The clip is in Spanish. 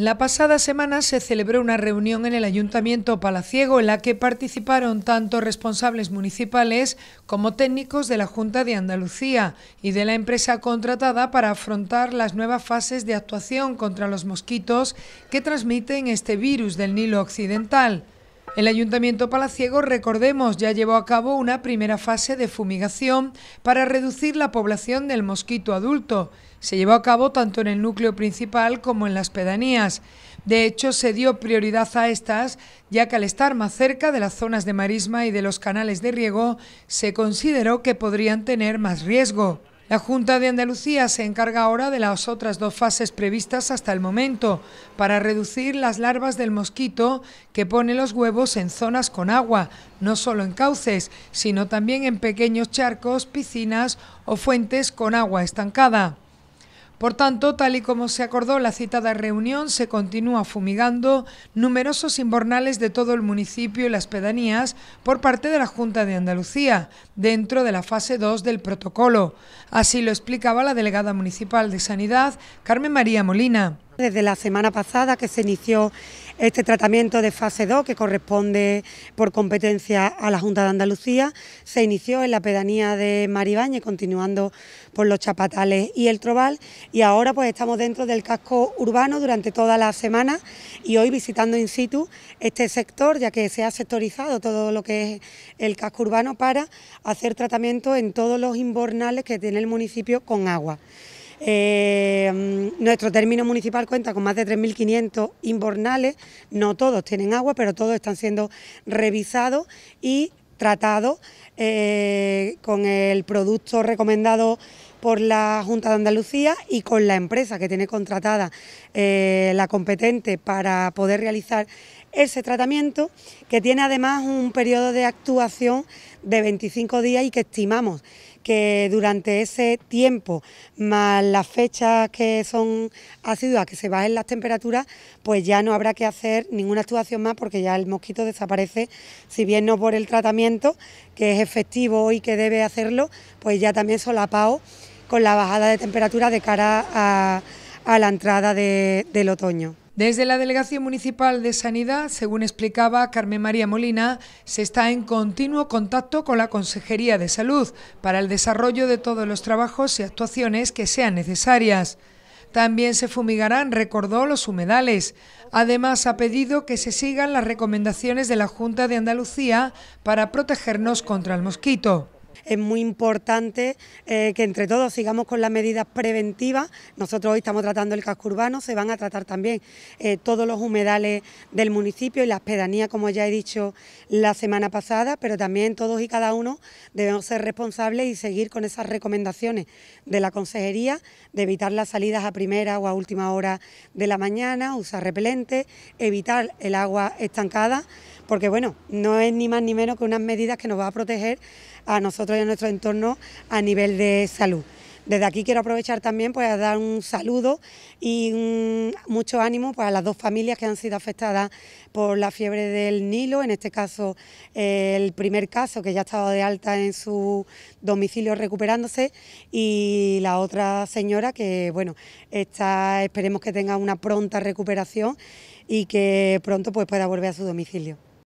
La pasada semana se celebró una reunión en el Ayuntamiento Palaciego en la que participaron tanto responsables municipales como técnicos de la Junta de Andalucía y de la empresa contratada para afrontar las nuevas fases de actuación contra los mosquitos que transmiten este virus del Nilo Occidental. El Ayuntamiento Palaciego, recordemos, ya llevó a cabo una primera fase de fumigación para reducir la población del mosquito adulto. Se llevó a cabo tanto en el núcleo principal como en las pedanías. De hecho, se dio prioridad a estas, ya que al estar más cerca de las zonas de marisma y de los canales de riego, se consideró que podrían tener más riesgo. La Junta de Andalucía se encarga ahora de las otras dos fases previstas hasta el momento para reducir las larvas del mosquito que pone los huevos en zonas con agua, no solo en cauces, sino también en pequeños charcos, piscinas o fuentes con agua estancada. Por tanto, tal y como se acordó la citada reunión, se continúa fumigando numerosos inbornales de todo el municipio y las pedanías por parte de la Junta de Andalucía, dentro de la fase 2 del protocolo. Así lo explicaba la delegada municipal de Sanidad, Carmen María Molina. Desde la semana pasada que se inició este tratamiento de fase 2, que corresponde por competencia a la Junta de Andalucía, se inició en la pedanía de y continuando por los Chapatales y el Trobal, y ahora pues estamos dentro del casco urbano durante toda la semana y hoy visitando in situ este sector, ya que se ha sectorizado todo lo que es el casco urbano para hacer tratamiento en todos los inbornales que tiene el municipio con agua. Eh, nuestro término municipal cuenta con más de 3.500 inbornales, no todos tienen agua, pero todos están siendo revisados y tratados eh, con el producto recomendado por la Junta de Andalucía y con la empresa que tiene contratada eh, la competente para poder realizar ese tratamiento, que tiene además un periodo de actuación de 25 días y que estimamos que durante ese tiempo, más las fechas que son ácidas... que se bajen las temperaturas, pues ya no habrá que hacer ninguna actuación más porque ya el mosquito desaparece, si bien no por el tratamiento, que es efectivo y que debe hacerlo, pues ya también solapado con la bajada de temperatura de cara a, a la entrada del otoño. Desde la Delegación Municipal de Sanidad, según explicaba Carmen María Molina, se está en continuo contacto con la Consejería de Salud para el desarrollo de todos los trabajos y actuaciones que sean necesarias. También se fumigarán, recordó, los humedales. Además, ha pedido que se sigan las recomendaciones de la Junta de Andalucía para protegernos contra el mosquito. Es muy importante eh, que entre todos sigamos con las medidas preventivas. Nosotros hoy estamos tratando el casco urbano, se van a tratar también eh, todos los humedales del municipio y las pedanías, como ya he dicho la semana pasada, pero también todos y cada uno debemos ser responsables y seguir con esas recomendaciones de la consejería de evitar las salidas a primera o a última hora de la mañana, usar repelente, evitar el agua estancada porque bueno, no es ni más ni menos que unas medidas que nos va a proteger a nosotros y a nuestro entorno a nivel de salud. Desde aquí quiero aprovechar también pues, a dar un saludo y mucho ánimo pues, a las dos familias que han sido afectadas por la fiebre del Nilo, en este caso el primer caso que ya ha estado de alta en su domicilio recuperándose y la otra señora que bueno, está, esperemos que tenga una pronta recuperación y que pronto pues, pueda volver a su domicilio.